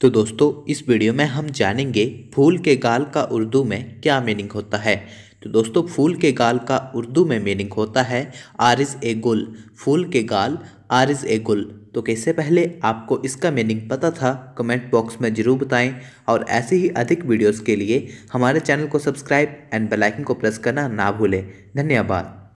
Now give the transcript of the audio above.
तो दोस्तों इस वीडियो में हम जानेंगे फूल के गाल का उर्दू में क्या मीनिंग होता है तो दोस्तों फूल के गाल का उर्दू में मीनिंग होता है आरिज ए गुल फूल के गाल आरिज ए गुल तो कैसे पहले आपको इसका मीनिंग पता था कमेंट बॉक्स में ज़रूर बताएं और ऐसे ही अधिक वीडियोस के लिए हमारे चैनल को सब्सक्राइब एंड बेलाइकन को प्रेस करना ना भूलें धन्यवाद